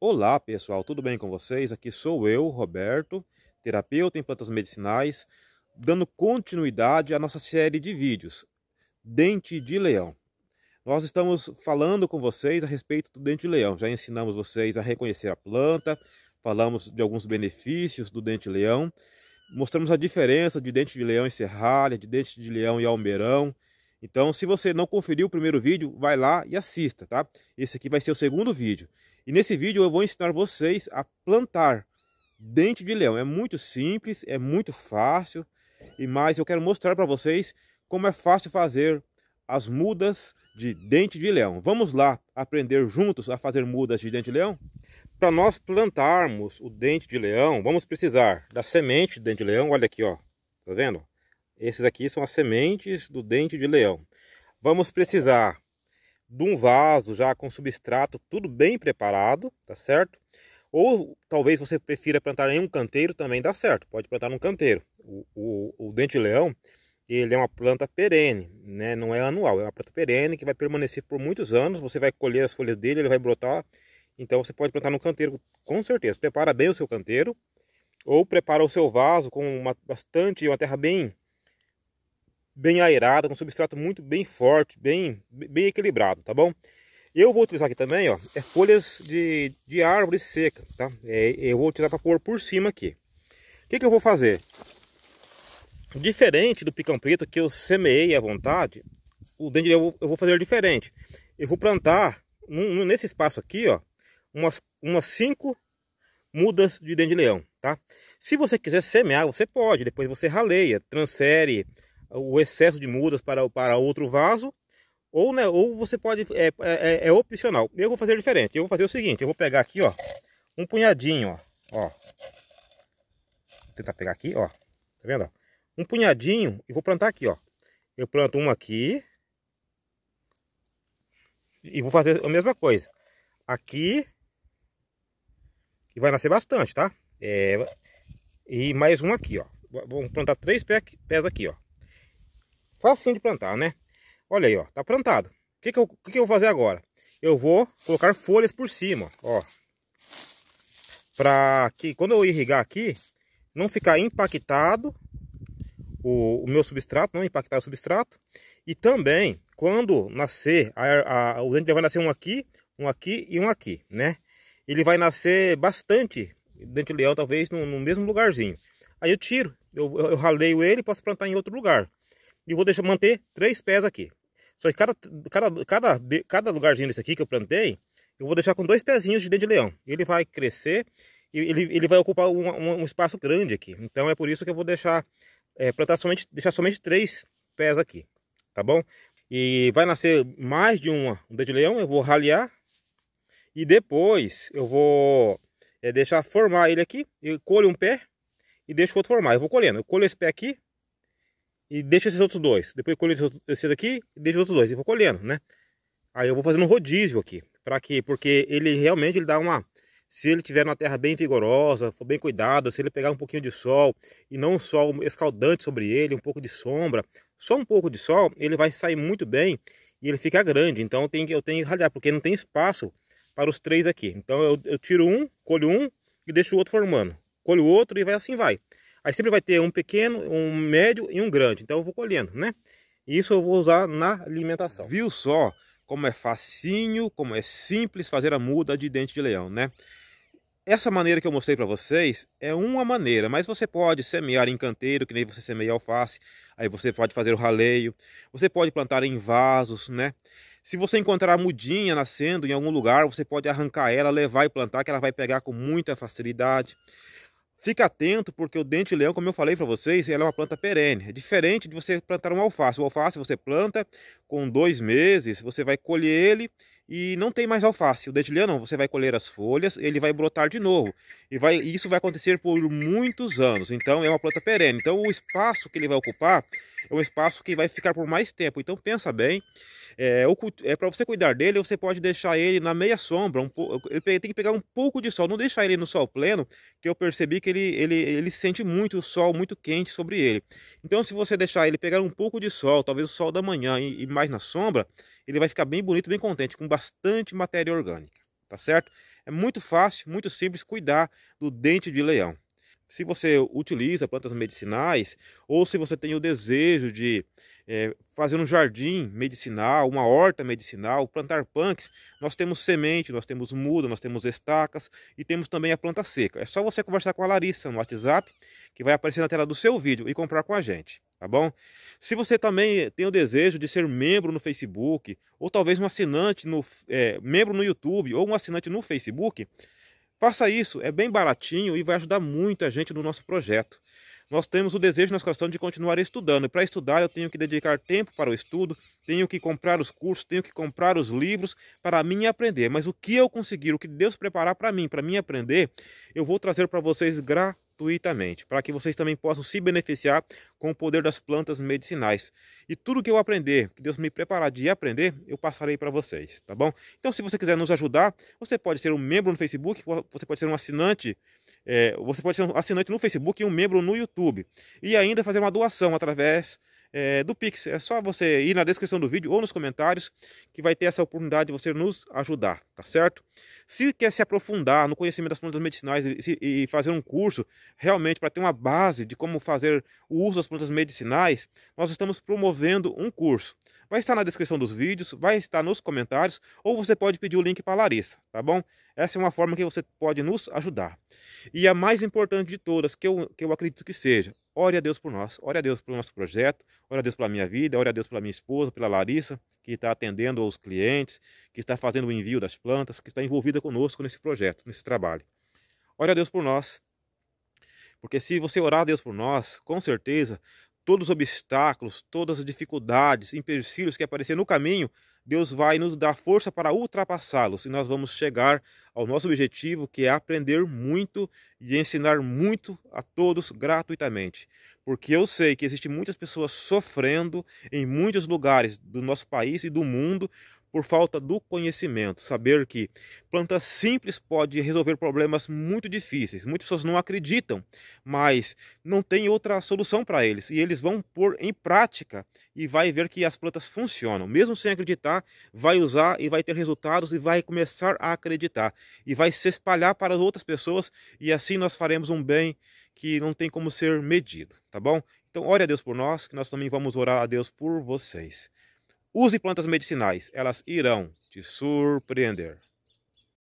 Olá pessoal, tudo bem com vocês? Aqui sou eu, Roberto, terapeuta em plantas medicinais, dando continuidade à nossa série de vídeos Dente de Leão. Nós estamos falando com vocês a respeito do dente de leão. Já ensinamos vocês a reconhecer a planta, falamos de alguns benefícios do dente de leão, mostramos a diferença de dente de leão e serralha, de dente de leão e almeirão, então, se você não conferiu o primeiro vídeo, vai lá e assista, tá? Esse aqui vai ser o segundo vídeo. E nesse vídeo eu vou ensinar vocês a plantar dente de leão. É muito simples, é muito fácil, e mais eu quero mostrar para vocês como é fácil fazer as mudas de dente de leão. Vamos lá aprender juntos a fazer mudas de dente de leão? Para nós plantarmos o dente de leão, vamos precisar da semente de dente de leão. Olha aqui, ó. Tá vendo? Esses aqui são as sementes do dente de leão. Vamos precisar de um vaso já com substrato tudo bem preparado, tá certo? Ou talvez você prefira plantar em um canteiro, também dá certo, pode plantar num canteiro. O, o, o dente-leão, ele é uma planta perene, né? não é anual, é uma planta perene que vai permanecer por muitos anos, você vai colher as folhas dele, ele vai brotar, então você pode plantar no canteiro com certeza. Prepara bem o seu canteiro, ou prepara o seu vaso com uma, bastante, uma terra bem bem aerada, com substrato muito bem forte, bem, bem equilibrado, tá bom? Eu vou utilizar aqui também, ó, é folhas de, de árvore seca, tá? É, eu vou utilizar para pôr por cima aqui. O que, que eu vou fazer? Diferente do picão preto que eu semeei à vontade, o dendro eu, eu vou fazer diferente. Eu vou plantar num, nesse espaço aqui, ó, umas, umas cinco mudas de dente leão, tá? Se você quiser semear, você pode, depois você raleia, transfere o excesso de mudas para, para outro vaso, ou, né, ou você pode, é, é, é, é, opcional. Eu vou fazer diferente, eu vou fazer o seguinte, eu vou pegar aqui, ó, um punhadinho, ó, ó. Vou tentar pegar aqui, ó, tá vendo, ó? Um punhadinho e vou plantar aqui, ó. Eu planto um aqui e vou fazer a mesma coisa. Aqui, e vai nascer bastante, tá? É, e mais um aqui, ó. Vamos plantar três pés aqui, ó. Facinho de plantar, né? Olha aí, ó, tá plantado. O que que, que que, eu, vou fazer agora? Eu vou colocar folhas por cima, ó. Pra que quando eu irrigar aqui, não ficar impactado o, o meu substrato, não impactar o substrato. E também, quando nascer, a, a, o dente vai nascer um aqui, um aqui e um aqui, né? Ele vai nascer bastante dente leão, talvez, no, no mesmo lugarzinho. Aí eu tiro, eu, eu, eu raleio ele e posso plantar em outro lugar e vou deixar manter três pés aqui. Só que cada, cada, cada, cada lugarzinho desse aqui que eu plantei, eu vou deixar com dois pezinhos de dente leão. Ele vai crescer e ele, ele vai ocupar um, um, um espaço grande aqui. Então é por isso que eu vou deixar, é, plantar somente, deixar somente três pés aqui, tá bom? E vai nascer mais de uma, um dente leão, eu vou raliar E depois eu vou é, deixar formar ele aqui, eu colho um pé e deixo o outro formar. Eu vou colhendo, eu colho esse pé aqui, e deixa esses outros dois. Depois eu colho esse daqui e os outros dois. E vou colhendo, né? Aí eu vou fazendo um rodízio aqui. Pra quê? Porque ele realmente ele dá uma... Se ele tiver numa terra bem vigorosa, for bem cuidado, se ele pegar um pouquinho de sol e não um sol escaldante sobre ele, um pouco de sombra, só um pouco de sol, ele vai sair muito bem e ele fica grande. Então eu tenho que, eu tenho que ralhar, porque não tem espaço para os três aqui. Então eu, eu tiro um, colho um e deixo o outro formando. Colho o outro e vai assim vai. Aí sempre vai ter um pequeno, um médio e um grande. Então eu vou colhendo, né? Isso eu vou usar na alimentação. Viu só como é facinho, como é simples fazer a muda de dente de leão, né? Essa maneira que eu mostrei para vocês é uma maneira, mas você pode semear em canteiro, que nem você semeia alface, aí você pode fazer o raleio, você pode plantar em vasos, né? Se você encontrar a mudinha nascendo em algum lugar, você pode arrancar ela, levar e plantar, que ela vai pegar com muita facilidade. Fica atento porque o dente-leão, como eu falei para vocês, ela é uma planta perene. É diferente de você plantar um alface. O alface você planta com dois meses, você vai colher ele e não tem mais alface. O dente-leão não, você vai colher as folhas, ele vai brotar de novo. E vai, isso vai acontecer por muitos anos. Então é uma planta perene. Então o espaço que ele vai ocupar é um espaço que vai ficar por mais tempo. Então pensa bem é, é, é para você cuidar dele, você pode deixar ele na meia sombra, um ele tem que pegar um pouco de sol, não deixar ele no sol pleno, que eu percebi que ele, ele, ele sente muito o sol muito quente sobre ele. Então se você deixar ele pegar um pouco de sol, talvez o sol da manhã e, e mais na sombra, ele vai ficar bem bonito, bem contente, com bastante matéria orgânica, tá certo? É muito fácil, muito simples cuidar do dente de leão se você utiliza plantas medicinais ou se você tem o desejo de é, fazer um jardim medicinal, uma horta medicinal, plantar punks, nós temos semente, nós temos muda, nós temos estacas e temos também a planta seca. É só você conversar com a Larissa no WhatsApp, que vai aparecer na tela do seu vídeo e comprar com a gente, tá bom? Se você também tem o desejo de ser membro no Facebook ou talvez um assinante no é, membro no YouTube ou um assinante no Facebook, Faça isso, é bem baratinho e vai ajudar muito a gente no nosso projeto. Nós temos o desejo nas coração de continuar estudando, e para estudar eu tenho que dedicar tempo para o estudo, tenho que comprar os cursos, tenho que comprar os livros para mim aprender. Mas o que eu conseguir, o que Deus preparar para mim, para mim aprender, eu vou trazer para vocês gratuitamente gratuitamente, para que vocês também possam se beneficiar com o poder das plantas medicinais. E tudo que eu aprender, que Deus me preparar de aprender, eu passarei para vocês, tá bom? Então, se você quiser nos ajudar, você pode ser um membro no Facebook, você pode ser um assinante, é, você pode ser um assinante no Facebook e um membro no YouTube. E ainda fazer uma doação através é, do Pix. É só você ir na descrição do vídeo ou nos comentários que vai ter essa oportunidade de você nos ajudar, tá certo? Se quer se aprofundar no conhecimento das plantas medicinais e, e fazer um curso realmente para ter uma base de como fazer o uso das plantas medicinais, nós estamos promovendo um curso. Vai estar na descrição dos vídeos, vai estar nos comentários, ou você pode pedir o link para a Larissa, tá bom? Essa é uma forma que você pode nos ajudar. E a mais importante de todas, que eu, que eu acredito que seja, ore a Deus por nós, ore a Deus pelo nosso projeto, ore a Deus pela minha vida, ore a Deus pela minha esposa, pela Larissa, que está atendendo aos clientes, que está fazendo o envio das plantas, que está envolvida conosco nesse projeto, nesse trabalho. Ore a Deus por nós, porque se você orar a Deus por nós, com certeza todos os obstáculos, todas as dificuldades, empecilhos que aparecer no caminho, Deus vai nos dar força para ultrapassá-los e nós vamos chegar ao nosso objetivo, que é aprender muito e ensinar muito a todos gratuitamente. Porque eu sei que existem muitas pessoas sofrendo em muitos lugares do nosso país e do mundo por falta do conhecimento. Saber que plantas simples pode resolver problemas muito difíceis. Muitas pessoas não acreditam, mas não tem outra solução para eles. E eles vão pôr em prática e vai ver que as plantas funcionam. Mesmo sem acreditar, vai usar e vai ter resultados e vai começar a acreditar. E vai se espalhar para outras pessoas e assim nós faremos um bem que não tem como ser medido, tá bom? Então ore a Deus por nós, que nós também vamos orar a Deus por vocês. Use plantas medicinais, elas irão te surpreender.